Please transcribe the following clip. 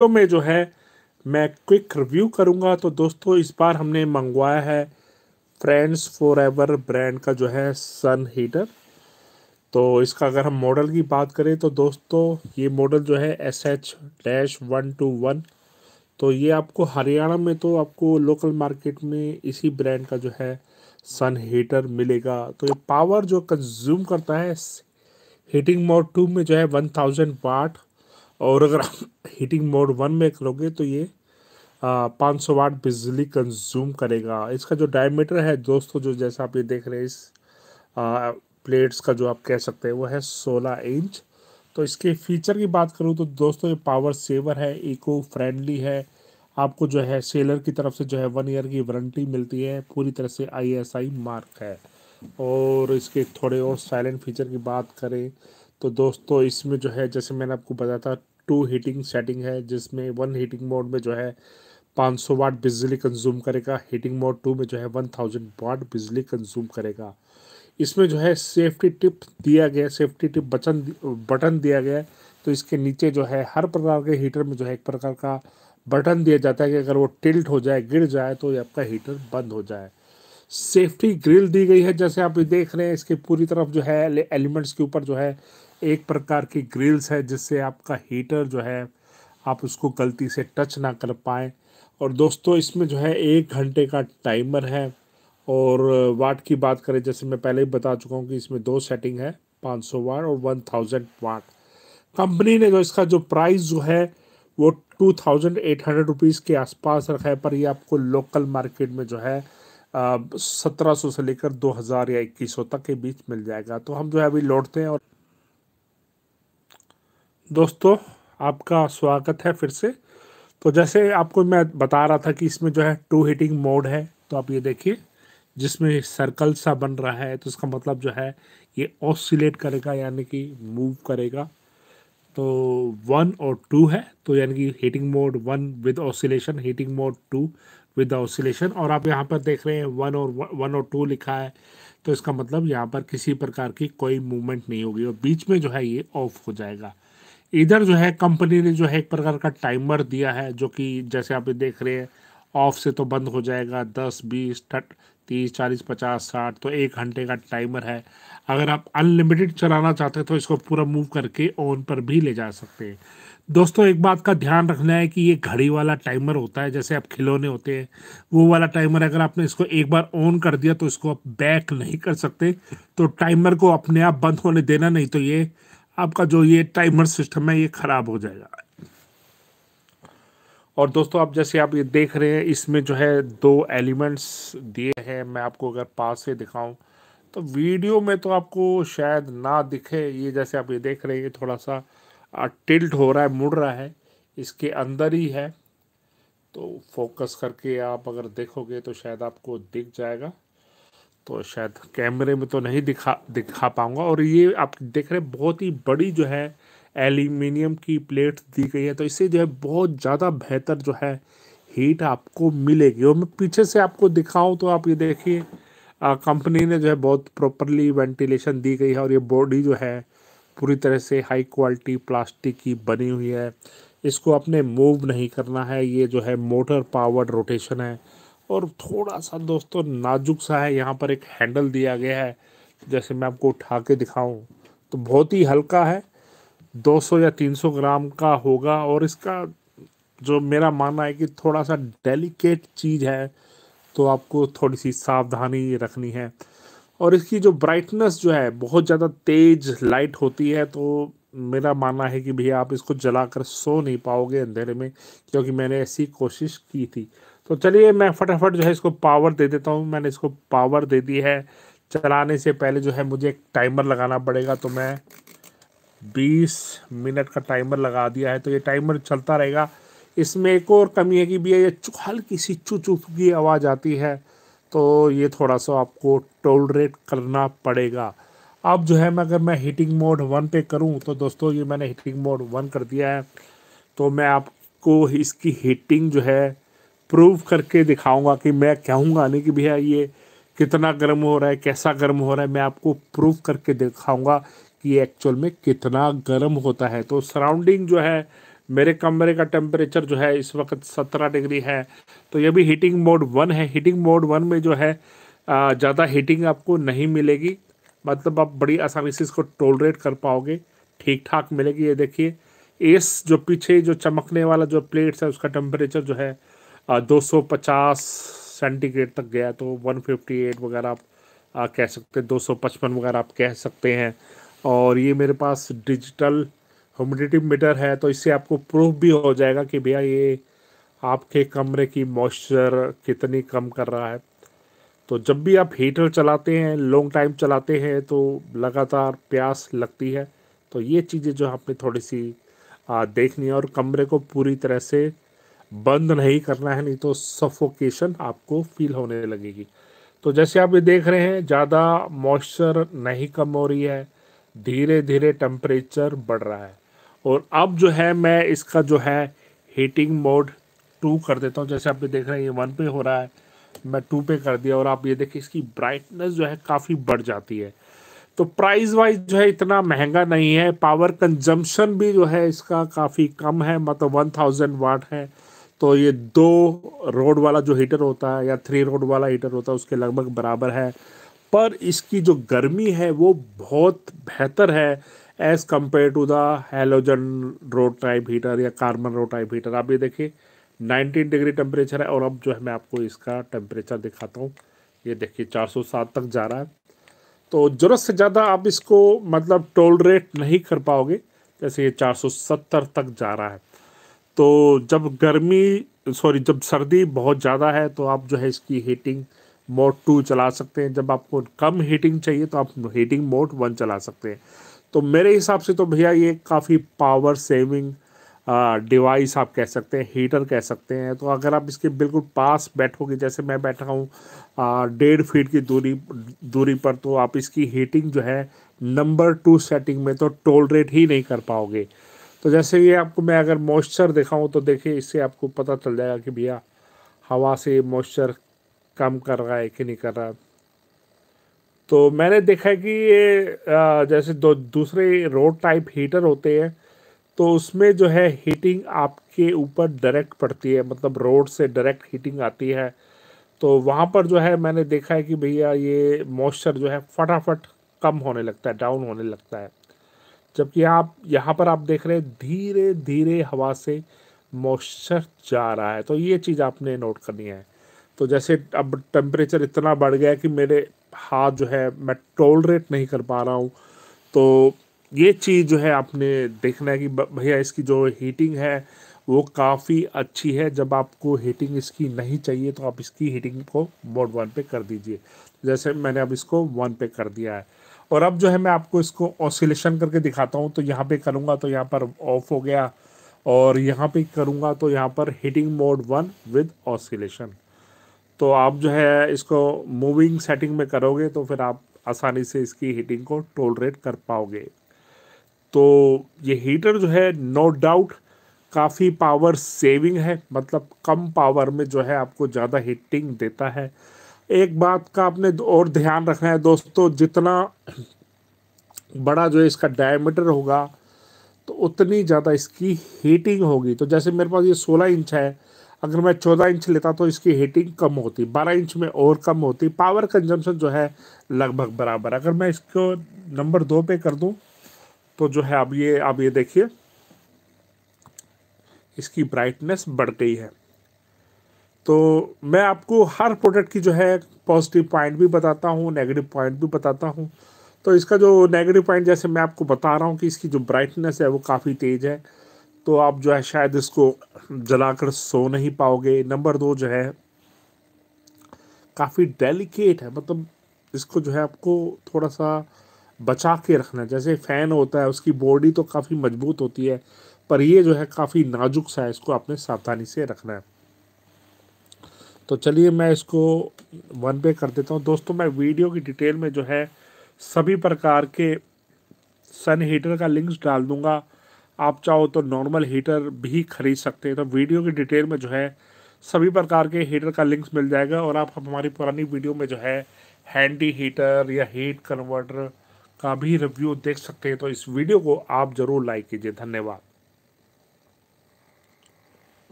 तो में जो है मैं क्विक रिव्यू करूंगा तो दोस्तों इस बार हमने मंगवाया है फ्रेंड्स फॉर एवर ब्रांड का जो है सन हीटर तो इसका अगर हम मॉडल की बात करें तो दोस्तों ये मॉडल जो है S H dash one two one तो ये आपको हरियाणा में तो आपको लोकल मार्केट में इसी ब्रांड का जो है सन हीटर मिलेगा तो ये पावर जो कंज्यूम करता है हीटिंग मोड टू में जो है वन थाउजेंड वाट और अगर आप हीटिंग मोड वन में करोगे तो ये पाँच सौ वाट बिजली कंज्यूम करेगा इसका जो डायमीटर है दोस्तों जो जैसा आप ये देख रहे हैं इस आ, प्लेट्स का जो आप कह सकते हैं वो है सोलह इंच तो इसके फीचर की बात करूँ तो दोस्तों ये पावर सेवर है इको फ्रेंडली है आपको जो है सेलर की तरफ से जो है वन ईयर की वारंटी मिलती है पूरी तरह से आईएसआई मार्क है और इसके थोड़े और साइलेंट फीचर की बात करें तो दोस्तों इसमें जो है जैसे मैंने आपको बताया था टू हीटिंग सेटिंग है जिसमें वन हीटिंग मोड में जो है 500 वाट बिजली कंज्यूम करेगा हीटिंग मोड टू में जो है 1000 वाट बिजली कंज्यूम करेगा इसमें जो है सेफ्टी टिप दिया गया सेफ्टी टिप बटन बटन दिया गया तो इसके नीचे जो है हर प्रकार के हीटर में जो है एक प्रकार का बटन दिया जाता है कि अगर वो टिल्ट हो जाए गिर जाए तो आपका हीटर बंद हो जाए सेफ्टी ग्रिल दी गई है जैसे आप देख रहे हैं इसके पूरी तरफ जो है एलिमेंट्स के ऊपर जो है एक प्रकार की ग्रिल्स है जिससे आपका हीटर जो है आप उसको गलती से टच ना कर पाएँ और दोस्तों इसमें जो है एक घंटे का टाइमर है और वाट की बात करें जैसे मैं पहले ही बता चुका हूँ कि इसमें दो सेटिंग है 500 वाट और 1000 वाट कंपनी ने जो इसका जो प्राइस जो है वो two thousand eight hundred rupees के आसपास रखा है पर ये आपको लोकल मार्केट में जो है सत्रह सौ से लेकर दो हज़ार या इक्कीस सौ तक के बीच मिल जाएगा तो हम जो है अभी लौटते हैं और दोस्तों आपका स्वागत है फिर से तो जैसे आपको मैं बता रहा था कि इसमें जो है टू हीटिंग मोड है तो आप ये देखिए जिसमें सर्कल सा बन रहा है तो इसका मतलब जो है ये ऑसिलेट करेगा यानी कि मूव करेगा तो वन और टू है तो यानी कि heating mode one with oscillation heating mode two with oscillation और आप यहाँ पर देख रहे हैं वन और वन और टू लिखा है तो इसका मतलब यहाँ पर किसी प्रकार की कोई मूवमेंट नहीं होगी और बीच में जो है ये ऑफ हो जाएगा इधर जो है कंपनी ने जो है एक प्रकार का टाइमर दिया है जो कि जैसे आप देख रहे हैं ऑफ से तो बंद हो जाएगा दस बीस थट तीस चालीस पचास साठ तो एक घंटे का टाइमर है अगर आप अनलिमिटेड चलाना चाहते हैं तो इसको पूरा मूव करके ऑन पर भी ले जा सकते हैं दोस्तों एक बात का ध्यान रखना है कि ये घड़ी वाला टाइमर होता है जैसे आप खिलौने होते हैं वो वाला टाइमर अगर आपने इसको एक बार ऑन कर दिया तो इसको आप बैक नहीं कर सकते तो टाइमर को अपने आप बंद होने देना नहीं तो ये आपका जो ये टाइमर सिस्टम है ये ख़राब हो जाएगा और दोस्तों आप जैसे आप ये देख रहे हैं इसमें जो है दो एलिमेंट्स दिए हैं मैं आपको अगर पास से दिखाऊं तो वीडियो में तो आपको शायद ना दिखे ये जैसे आप ये देख रहे हैं ये थोड़ा सा टिल्ट हो रहा है मुड़ रहा है इसके अंदर ही है तो फोकस करके आप अगर देखोगे तो शायद आपको दिख जाएगा तो शायद कैमरे में तो नहीं दिखा दिखा पाऊँगा और ये आप देख रहे हैं बहुत ही बड़ी जो है एल्यूमिनियम की प्लेट दी गई है तो इससे जो है बहुत ज़्यादा बेहतर जो है हीट आपको मिलेगी और मैं पीछे से आपको दिखाऊं तो आप ये देखिए कंपनी ने जो है बहुत प्रॉपरली वेंटिलेशन दी गई है और ये बॉडी जो है पूरी तरह से हाई क्वालिटी प्लास्टिक की बनी हुई है इसको अपने मूव नहीं करना है ये जो है मोटर पावर्ड रोटेशन है और थोड़ा सा दोस्तों नाजुक सा है यहाँ पर एक हैंडल दिया गया है जैसे मैं आपको उठा के दिखाऊँ तो बहुत ही हल्का है 200 या 300 ग्राम का होगा और इसका जो मेरा मानना है कि थोड़ा सा डेलिकेट चीज़ है तो आपको थोड़ी सी सावधानी रखनी है और इसकी जो ब्राइटनेस जो है बहुत ज़्यादा तेज लाइट होती है तो मेरा मानना है कि भैया आप इसको जलाकर सो नहीं पाओगे अंधेरे में क्योंकि मैंने ऐसी कोशिश की थी तो चलिए मैं फटाफट जो है इसको पावर दे देता हूँ मैंने इसको पावर दे दी है चलाने से पहले जो है मुझे एक टाइमर लगाना पड़ेगा तो मैं 20 मिनट का टाइमर लगा दिया है तो ये टाइमर चलता रहेगा इसमें एक और कमी है कि भैया ये हल्की सी चू चू की आवाज़ आती है तो ये थोड़ा सा आपको टोलरेट करना पड़ेगा अब जो है मैं अगर मैं हीटिंग मोड वन पे करूँ तो दोस्तों ये मैंने हीटिंग मोड वन कर दिया है तो मैं आपको इसकी हीटिंग जो है प्रूव करके दिखाऊंगा कि मैं कहूंगा नहीं कि भैया ये कितना गर्म हो रहा है कैसा गर्म हो रहा है मैं आपको प्रूव करके दिखाऊंगा कि एक्चुअल में कितना गर्म होता है तो सराउंडिंग जो है मेरे कमरे का टेम्परेचर जो है इस वक्त सत्रह डिग्री है तो ये भी हीटिंग मोड वन है हीटिंग मोड वन में जो है ज़्यादा हीटिंग आपको नहीं मिलेगी मतलब आप बड़ी आसानी से इसको टोलरेट कर पाओगे ठीक ठाक मिलेगी ये देखिए एस जो पीछे जो चमकने वाला जो प्लेट्स है उसका टेम्परेचर जो है 250 सेंटीग्रेड तक गया तो 158 वगैरह आप कह सकते हैं 255 वगैरह आप कह सकते हैं और ये मेरे पास डिजिटल ह्यूमिडिटी मीटर है तो इससे आपको प्रूफ भी हो जाएगा कि भैया ये आपके कमरे की मॉइस्चर कितनी कम कर रहा है तो जब भी आप हीटर चलाते हैं लॉन्ग टाइम चलाते हैं तो लगातार प्यास लगती है तो ये चीज़ें जो आपने थोड़ी सी देखनी है और कमरे को पूरी तरह से बंद नहीं करना है नहीं तो सफोकेशन आपको फील होने लगेगी तो जैसे आप ये देख रहे हैं ज़्यादा मॉइस्चर नहीं कम हो रही है धीरे धीरे टेम्परेचर बढ़ रहा है और अब जो है मैं इसका जो है हीटिंग मोड टू कर देता हूँ जैसे आप ये देख रहे हैं ये वन पे हो रहा है मैं टू पे कर दिया और आप ये देखिए इसकी ब्राइटनेस जो है काफ़ी बढ़ जाती है तो प्राइस वाइज जो है इतना महंगा नहीं है पावर कंजम्पशन भी जो है इसका काफ़ी कम है मतलब वन थाउजेंड वाट है तो ये दो रोड वाला जो हीटर होता है या थ्री रोड वाला हीटर होता है उसके लगभग बराबर है पर इसकी जो गर्मी है वो बहुत बेहतर है as compare to the halogen rod type heater या कार्बन रोड टाइप हीटर आप ये देखिए 19 डिग्री टेम्परेचर है और अब जो है मैं आपको इसका टेम्परेचर दिखाता हूँ ये देखिए 407 तक जा रहा है तो ज़रूरत से ज़्यादा आप इसको मतलब टोल रेट नहीं कर पाओगे जैसे ये 470 तक जा रहा है तो जब गर्मी सॉरी जब सर्दी बहुत ज़्यादा है तो आप जो है इसकी हीटिंग मोड टू चला सकते हैं जब आपको कम हीटिंग चाहिए तो आप हीटिंग मोड वन चला सकते हैं तो मेरे हिसाब से तो भैया ये काफ़ी पावर सेविंग डिवाइस आप कह सकते हैं हीटर कह सकते हैं तो अगर आप इसके बिल्कुल पास बैठोगे जैसे मैं बैठा हूँ डेढ़ फीट की दूरी दूरी पर तो आप इसकी हीटिंग जो है नंबर टू सेटिंग में तो टोल रेट ही नहीं कर पाओगे तो जैसे ये आपको मैं अगर मॉइस्चर दिखाऊँ तो देखिए इससे आपको पता चल जाएगा कि भैया हवा से मॉइस्चर कम कर रहा है कि नहीं कर रहा तो मैंने देखा है कि ये जैसे दो दूसरे रोड टाइप हीटर होते हैं तो उसमें जो है हीटिंग आपके ऊपर डायरेक्ट पड़ती है मतलब रोड से डायरेक्ट हीटिंग आती है तो वहाँ पर जो है मैंने देखा है कि भैया ये मॉइस्चर जो है फटाफट कम होने लगता है डाउन होने लगता है जबकि आप यहाँ पर आप देख रहे हैं धीरे धीरे हवा से मॉइस्चर जा रहा है तो ये चीज़ आपने नोट करनी है तो जैसे अब टेम्परेचर इतना बढ़ गया कि मेरे हाथ जो है मैं टोलरेट नहीं कर पा रहा हूँ तो ये चीज़ जो है आपने देखना है कि भैया इसकी जो हीटिंग है वो काफ़ी अच्छी है जब आपको हीटिंग इसकी नहीं चाहिए तो आप इसकी हीटिंग को मोड वन पे कर दीजिए जैसे मैंने अब इसको वन पे कर दिया है और अब जो है मैं आपको इसको ऑसिलेशन करके दिखाता हूँ तो यहाँ पे करूँगा तो यहाँ पर ऑफ हो गया और यहाँ पे करूँगा तो यहाँ पर heating mode one with oscillation तो आप जो है इसको मूविंग सेटिंग में करोगे तो फिर आप आसानी से इसकी हीटिंग को टोलरेट कर पाओगे तो ये हीटर जो है नो डाउट काफ़ी पावर सेविंग है मतलब कम पावर में जो है आपको ज़्यादा हीटिंग देता है एक बात का आपने और ध्यान रखना है दोस्तों जितना बड़ा जो है इसका डायमीटर होगा तो उतनी ज़्यादा इसकी हीटिंग होगी तो जैसे मेरे पास ये 16 इंच है अगर मैं 14 इंच लेता तो इसकी हीटिंग कम होती 12 इंच में और कम होती पावर कंजम्पशन जो है लगभग बराबर अगर मैं इसको नंबर दो पे कर दूं तो जो है अब ये अब ये देखिए इसकी ब्राइटनेस बढ़ गई है तो मैं आपको हर प्रोडक्ट की जो है पॉजिटिव पॉइंट भी बताता हूँ नेगेटिव पॉइंट भी बताता हूँ तो इसका जो नेगेटिव पॉइंट जैसे मैं आपको बता रहा हूँ कि इसकी जो ब्राइटनेस है वो काफ़ी तेज़ है तो आप जो है शायद इसको जलाकर सो नहीं पाओगे नंबर दो जो है काफ़ी डेलिकेट है मतलब इसको जो है आपको थोड़ा सा बचा के रखना है जैसे फ़ैन होता है उसकी बॉडी तो काफ़ी मजबूत होती है पर ये जो है काफ़ी नाजुक सा है इसको आपने सावधानी से रखना है तो चलिए मैं इसको वन पे कर देता हूँ दोस्तों मैं वीडियो की डिटेल में जो है सभी प्रकार के सन हीटर का लिंक्स डाल दूँगा आप चाहो तो नॉर्मल हीटर भी खरीद सकते हैं तो वीडियो की डिटेल में जो है सभी प्रकार के हीटर का लिंक्स मिल जाएगा और आप हमारी पुरानी वीडियो में जो है हैंडी हीटर या हीट कन्वर्टर का भी रिव्यू देख सकते हैं तो इस वीडियो को आप ज़रूर लाइक कीजिए धन्यवाद